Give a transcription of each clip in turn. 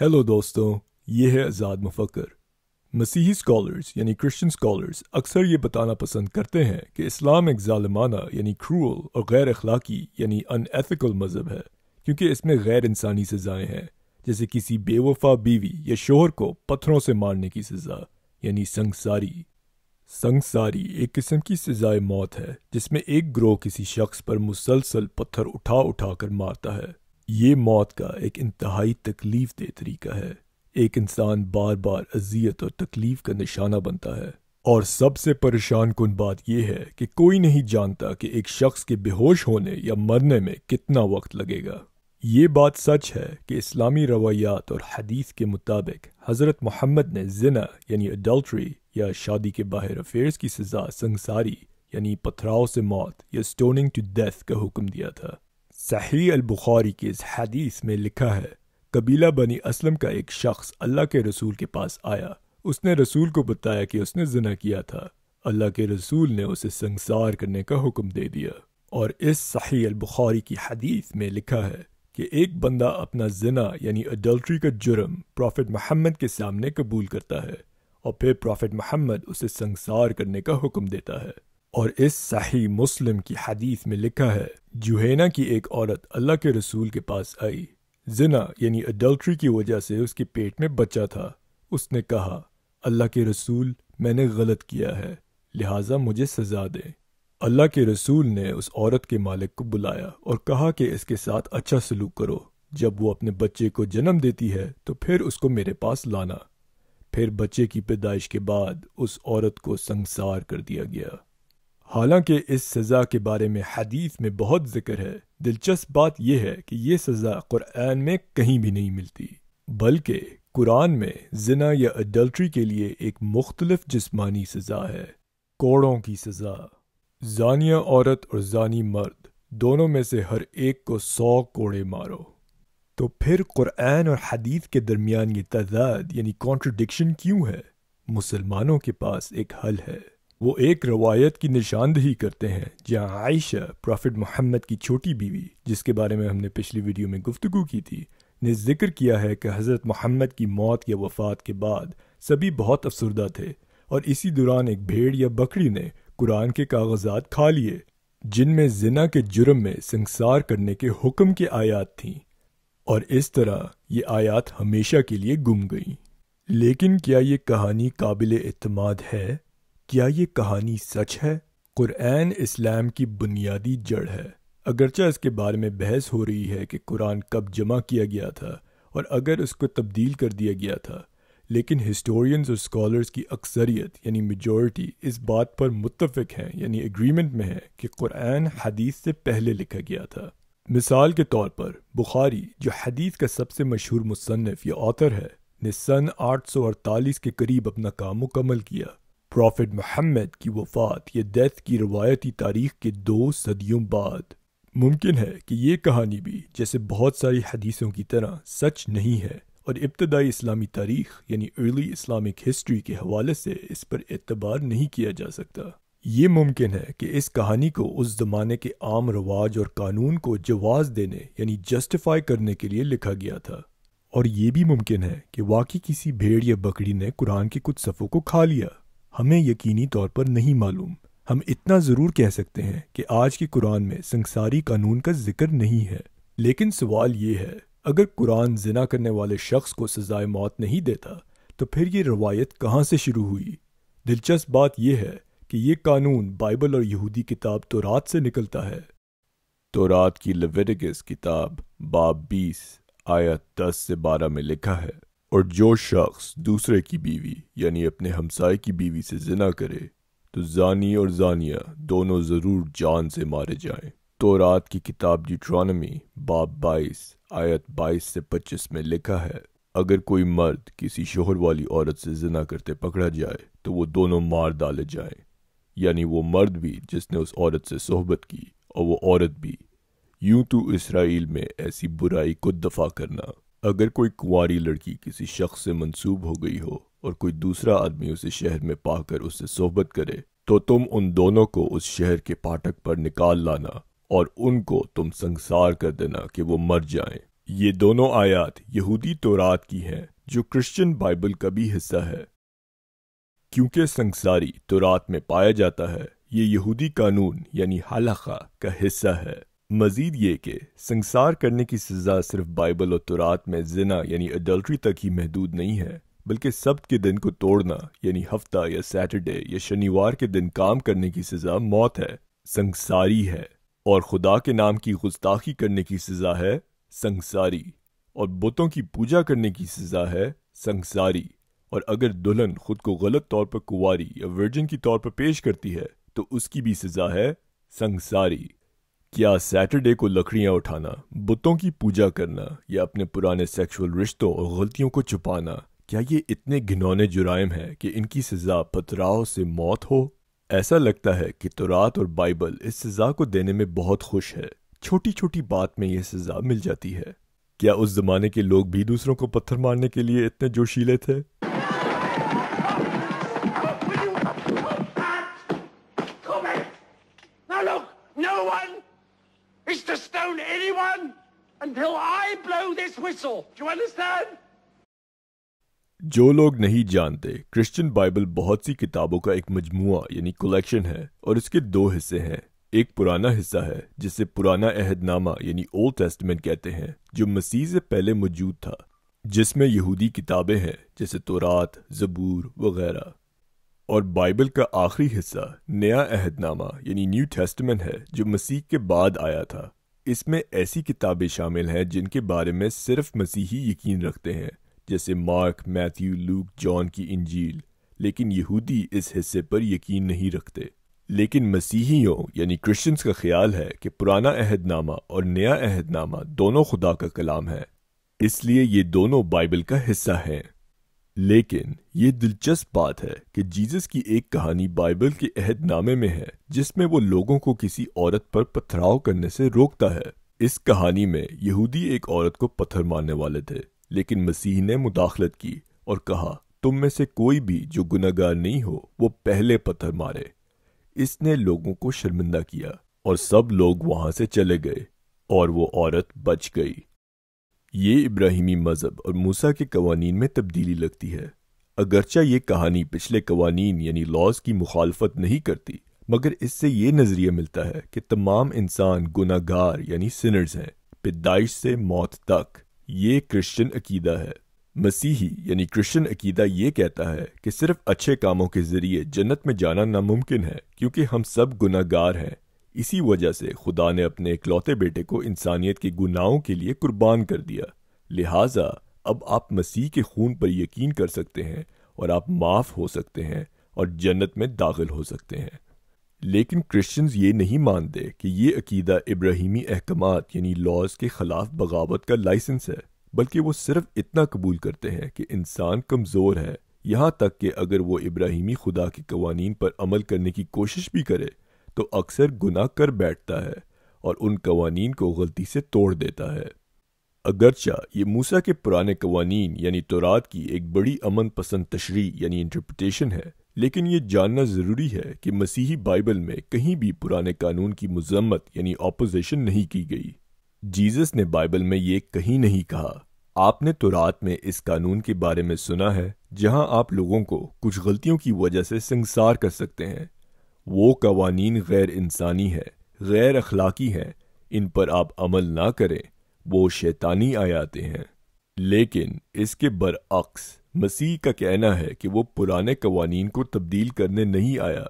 Hello दोस्तों ये है आज़ाद मुफक्र मसीही स्कॉलर्स यानी क्रिश्चियन स्कॉलर्स अक्सर ये बताना पसंद करते हैं कि इस्लाम एक ालमाना यानी क्रूअल और गैर अखलाकी यानी अनएथिकल मज़हब है क्योंकि इसमें गैर इंसानी सजाएं हैं जैसे किसी बेवफा बीवी या शोहर को पत्थरों से मारने की सज़ा यानी संगसारी संगसारी एक किस्म की सज़ाए मौत है जिसमें एक ग्रोह किसी शख्स पर मुसलसल पत्थर उठा उठा कर मारता है ये मौत का एक इंतहाई तकलीफ दे तरीका है एक इंसान बार बार अजियत और तकलीफ का निशाना बनता है और सबसे परेशान कन बात यह है कि कोई नहीं जानता कि एक शख्स के बेहोश होने या मरने में कितना वक्त लगेगा ये बात सच है कि इस्लामी रवायात और हदीस के मुताबिक हज़रत मोहम्मद ने जिना यानी अडल्ट्री या शादी के बाहर अफेयर्स की सज़ा संसारी यानी पथराव से मौत या स्टोनिंग टू डेथ का हुक्म दिया था सही अल-बुखारी के इस हदीस में लिखा है कबीला बनी असलम का एक शख्स अल्लाह के रसूल के पास आया उसने रसूल को बताया कि उसने जना किया था अल्लाह के रसूल ने उसे संसार करने का हुक्म दे दिया और इस सही अल-बुखारी की हदीस में लिखा है कि एक बंदा अपना जना यानी अडल्ट्री का जुर्म प्रॉफिट मोहम्मद के सामने कबूल करता है और फिर प्रॉफिट मोहम्मद उसे संसार करने का हुक्म देता है और इस सही मुस्लिम की हदीस में लिखा है जुहेना की एक औरत अल्लाह के रसूल के पास आई जिना यानी अडल्ट्री की वजह से उसके पेट में बच्चा था उसने कहा अल्लाह के रसूल मैंने गलत किया है लिहाजा मुझे सजा दे अल्लाह के रसूल ने उस औरत के मालिक को बुलाया और कहा कि इसके साथ अच्छा सलूक करो जब वो अपने बच्चे को जन्म देती है तो फिर उसको मेरे पास लाना फिर बच्चे की पैदाइश के बाद उस औरत को संसार कर दिया गया हालांकि इस सज़ा के बारे में हदीस में बहुत जिक्र है दिलचस्प बात यह है कि ये सज़ा कुरान में कहीं भी नहीं मिलती बल्कि कुरान में जना या अडल्ट्री के लिए एक मुख्तलफ जिस्मानी सज़ा है कोड़ों की सज़ा जानिया औरत और जानी मर्द दोनों में से हर एक को सौ कोड़े मारो तो फिर कुरान और हदीस के दरमियान ये तजाद यानी कॉन्ट्रडिक्शन क्यों है मुसलमानों के पास एक हल है वो एक रवायत की निशानदही करते हैं जहाँ आयशा प्रॉफिट मोहम्मद की छोटी बीवी जिसके बारे में हमने पिछली वीडियो में गुफ्तु की थी ने जिक्र किया है कि हज़रत मोहम्मद की मौत या वफ़ात के बाद सभी बहुत अफसरदा थे और इसी दौरान एक भेड़ या बकरी ने कुरान के कागजात खा लिए जिनमें जिना के जुर्म में संसार करने के हुक्म की आयात थीं और इस तरह ये आयात हमेशा के लिए गुम गईं लेकिन क्या ये कहानी काबिल अतमाद है क्या ये कहानी सच है कुरान इस्लाम की बुनियादी जड़ है अगरचा इसके बारे में बहस हो रही है कि कुरान कब जमा किया गया था और अगर उसको तब्दील कर दिया गया था लेकिन हिस्टोरियंस और स्कॉलर्स की अक्सरियत यानी मेजॉरिटी इस बात पर मुतफ़ हैं यानी एग्रीमेंट में है कि कुरान हदीस से पहले लिखा गया था मिसाल के तौर पर बुखारी जो हदीस का सबसे मशहूर मुसनफ़ या ऑथर है ने सन 848 के करीब अपना काम मुकम्मल किया प्रॉफिट मोहम्मद की वफ़ात या डेथ की रवायती तारीख के दो सदियों बाद मुमकिन है कि ये कहानी भी जैसे बहुत सारी हदीसों की तरह सच नहीं है और इब्तदाई इस्लामी तारीख यानी अर्ली इस्लामिक हिस्ट्री के हवाले से इस पर एतबार नहीं किया जा सकता ये मुमकिन है कि इस कहानी को उस ज़माने के आम रवाज और कानून को जवाज़ देने यानी जस्टिफाई करने के लिए लिखा गया था और ये भी मुमकिन है कि वाकई किसी भेड़ या बकरी ने कुरान के कुछ सफ़ों को खा लिया हमें यकीनी तौर पर नहीं मालूम हम इतना ज़रूर कह सकते हैं कि आज के कुरान में संसारी कानून का जिक्र नहीं है लेकिन सवाल ये है अगर कुरान जिना करने वाले शख्स को सजाए मौत नहीं देता तो फिर ये रवायत कहाँ से शुरू हुई दिलचस्प बात यह है कि ये कानून बाइबल और यहूदी किताब तो रात से निकलता है तो रात की लवेटिकस किताब बाब बीस आयत दस से बारह में लिखा है और जो शख्स दूसरे की बीवी यानी अपने हमसाय की बीवी से जिना करे तो जानी और जानिया दोनों ज़रूर जान से मारे जाएं। तो रात की किताब डिट्रॉनमी बाब बाईस आयत बाईस से पच्चीस में लिखा है अगर कोई मर्द किसी शोहर वाली औरत से जिना करते पकड़ा जाए तो वो दोनों मार डाले जाए यानी वो मर्द भी जिसने उस औरत से सोहबत की और वो औरत भी यूं तो इसराइल में ऐसी बुराई को दफा करना अगर कोई कुंवारी लड़की किसी शख्स से मंसूब हो गई हो और कोई दूसरा आदमी उसे शहर में पाकर उससे सोहबत करे तो तुम उन दोनों को उस शहर के पाठक पर निकाल लाना और उनको तुम संसार कर देना कि वो मर जाएं। ये दोनों आयात यहूदी तोरात की हैं जो क्रिश्चियन बाइबल का भी हिस्सा है क्योंकि संसारी तोरात में पाया जाता है ये यहूदी कानून यानी हलाखा का हिस्सा है मजीद ये कि संसार करने की सज़ा सिर्फ बाइबल और तुरात में जिना यानी अडल्ट्री तक ही महदूद नहीं है बल्कि सब्त के दिन को तोड़ना यानी हफ्ता या सैटरडे या शनिवार के दिन काम करने की सज़ा मौत है संसारी है और खुदा के नाम की गुस्ताखी करने की सज़ा है संसारी और बुतों की पूजा करने की सज़ा है संसारी और अगर दुल्हन खुद को गलत तौर पर कुवारी या वर्जन की तौर पर पेश करती है तो उसकी भी सज़ा है संसारी क्या सैटरडे को लकड़ियां उठाना बुतों की पूजा करना या अपने पुराने सेक्सुअल रिश्तों और गलतियों को छुपाना क्या ये इतने घिनौने जुराम है कि इनकी सजा पथराव से मौत हो ऐसा लगता है कि तुरात और बाइबल इस सजा को देने में बहुत खुश है छोटी छोटी बात में यह सजा मिल जाती है क्या उस जमाने के लोग भी दूसरों को पत्थर मारने के लिए इतने जोशीले थे जो लोग नहीं जानते क्रिश्चियन बाइबल बहुत सी किताबों का एक मजमुआ यानी कलेक्शन है और इसके दो हिस्से हैं एक पुराना हिस्सा है जिसे पुराना अहदनामा यानी ओल्ड टेस्टमेंट कहते हैं जो मसीह से पहले मौजूद था जिसमें यहूदी किताबें हैं जैसे तोरात जबूर वगैरह और बाइबल का आखिरी हिस्सा नया अहदनामा यानी न्यू टेस्टमेंट है जो मसीह के बाद आया था इसमें ऐसी किताबें शामिल हैं जिनके बारे में सिर्फ मसीही यकीन रखते हैं जैसे मार्क मैथ्यू लूक जॉन की इंजील लेकिन यहूदी इस हिस्से पर यकीन नहीं रखते लेकिन मसीहियों यानी क्रिश्चियंस का ख्याल है कि पुराना अहदनामा और नया अहदनामा दोनों खुदा का कलाम है इसलिए ये दोनों बाइबल का हिस्सा हैं लेकिन ये दिलचस्प बात है कि जीसस की एक कहानी बाइबल के अहदनामे में है जिसमें वो लोगों को किसी औरत पर पथराव करने से रोकता है इस कहानी में यहूदी एक औरत को पत्थर मारने वाले थे लेकिन मसीह ने मुदाखलत की और कहा तुम में से कोई भी जो गुनागार नहीं हो वो पहले पत्थर मारे इसने लोगों को शर्मिंदा किया और सब लोग वहां से चले गए और वो औरत बच गई ये इब्राहिमी मज़हब और मूसा के कवानीन में तब्दीली लगती है अगरचा ये कहानी पिछले कवानीन यानी लॉज की मुखालफत नहीं करती मगर इससे ये नज़रिया मिलता है कि तमाम इंसान गुनागार यानी सिनर्स हैं पैदाइश से मौत तक ये क्रिश्चियन अकीदा है मसीही यानी क्रिश्चियन अकीदा ये कहता है कि सिर्फ अच्छे कामों के जरिए जन्नत में जाना नामुमकिन है क्योंकि हम सब गुनागार हैं इसी वजह से खुदा ने अपने इकलौते बेटे को इंसानियत के गुनाहों के लिए कुर्बान कर दिया लिहाजा अब आप मसीह के खून पर यकीन कर सकते हैं और आप माफ हो सकते हैं और जन्नत में दाखिल हो सकते हैं लेकिन क्रिश्चियंस ये नहीं मानते कि ये अकीदा इब्राहिमी अहकाम यानी लॉज के खिलाफ बगावत का लाइसेंस है बल्कि वो सिर्फ इतना कबूल करते हैं कि इंसान कमज़ोर है यहाँ तक कि अगर वो इब्राहिमी खुदा के कवानीन पर अमल करने की कोशिश भी करे तो अक्सर गुनाह कर बैठता है और उन कवानीन को गलती से तोड़ देता है अगरचा ये मूसा के पुराने कवानीन यानी तोरात की एक बड़ी अमन पसंद तशरी यानी इंटरप्रटेशन है लेकिन ये जानना ज़रूरी है कि मसीही बाइबल में कहीं भी पुराने कानून की मजम्मत यानी ऑपोजिशन नहीं की गई जीसस ने बाइबल में ये कहीं नहीं कहा आपने तो रात में इस कानून के बारे में सुना है जहां आप लोगों को कुछ गलतियों की वजह से संसार कर सकते हैं वो कवानीन गैर इंसानी है गैर अखलाकी हैं इन पर आप अमल ना करें वो शैतानी आयाते हैं लेकिन इसके बरअक्स मसीह का कहना है कि वो पुराने कवानीन को तब्दील करने नहीं आया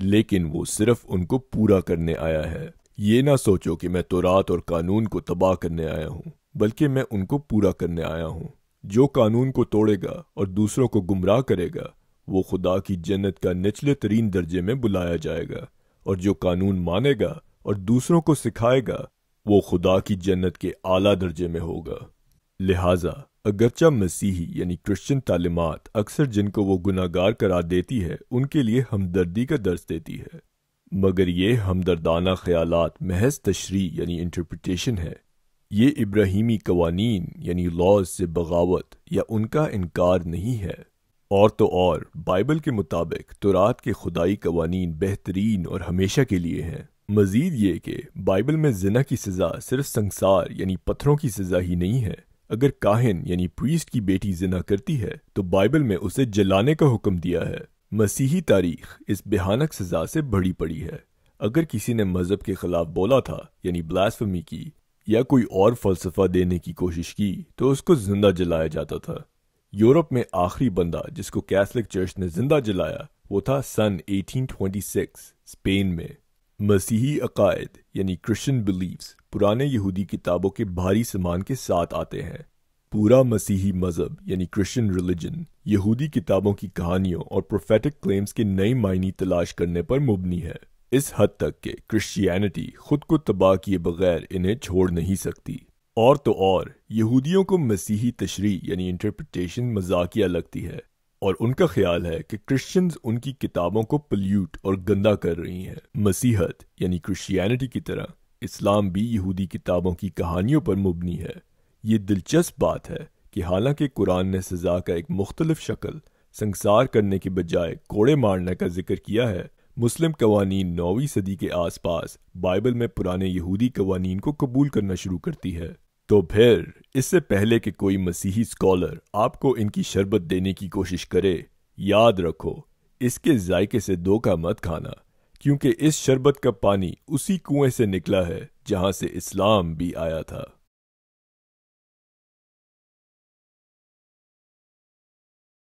लेकिन वो सिर्फ उनको पूरा करने आया है ये ना सोचो कि मैं तुरात और कानून को तबाह करने आया हूँ बल्कि मैं उनको पूरा करने आया हूँ जो कानून को तोड़ेगा और दूसरों को गुमराह करेगा वो खुदा की जन्नत का निचले तरीन दर्जे में बुलाया जाएगा और जो कानून मानेगा और दूसरों को सिखाएगा वो खुदा की जन्नत के आला दर्जे में होगा लिहाजा अगरचा मसीही यानी क्रिश्चियन तालीमत अक्सर जिनको वो गुनागार करा देती है उनके लिए हमदर्दी का दर्ज देती है मगर ये हमदर्दाना ख्याल महज तशरी यानी इंटरप्रटेशन है ये इब्राहिमी कवानीन यानी लॉज से बगावत या उनका इनकार नहीं है और तो और बाइबल के मुताबिक तुरात तो के खुदाई कवानीन बेहतरीन और हमेशा के लिए हैं मजीद ये कि बाइबल में जिना की सज़ा सिर्फ संसार यानी पत्थरों की सज़ा ही नहीं है अगर काहिन यानी प्रीस्ट की बेटी जिना करती है तो बाइबल में उसे जलाने का हुक्म दिया है मसीही तारीख इस बेहानक सज़ा से बड़ी पड़ी है अगर किसी ने मज़हब के खिलाफ बोला था यानी ब्लास्फमी की या कोई और फलसफा देने की कोशिश की तो उसको जिंदा जलाया जाता था यूरोप में आखिरी बंदा जिसको कैथलिक चर्च ने जिंदा जलाया वो था सन 1826 स्पेन में मसीही अकायद यानी क्रिश्चियन बिलीव्स पुराने यहूदी किताबों के भारी सामान के साथ आते हैं पूरा मसीही मजहब यानी क्रिश्चियन रिलीजन यहूदी किताबों की कहानियों और प्रोफेटिक क्लेम्स के नए मायने तलाश करने पर मुबनी है इस हद तक के क्रिश्चियनिटी खुद को तबाह किए बगैर इन्हें छोड़ नहीं सकती और तो और यहूदियों को मसीही तशरी यानी इंटरप्रटेशन मजाकिया लगती है और उनका ख्याल है कि क्रिश्चियंस उनकी किताबों को पल्यूट और गंदा कर रही हैं मसीहत यानी क्रिश्चियनिटी की तरह इस्लाम भी यहूदी किताबों की कहानियों पर मुबनी है ये दिलचस्प बात है कि हालांकि कुरान ने सजा का एक मुख्तलिफ शक्ल संसार करने के बजाय कोड़े मारने का जिक्र किया है मुस्लिम कवानी नौवीं सदी के आसपास बाइबल में पुराने यहूदी कवानीन को कबूल करना शुरू करती है तो फिर इससे पहले कि कोई मसीही स्कॉलर आपको इनकी शरबत देने की कोशिश करे याद रखो इसके जायके से धोखा मत खाना क्योंकि इस शरबत का पानी उसी कुएं से निकला है जहां से इस्लाम भी आया था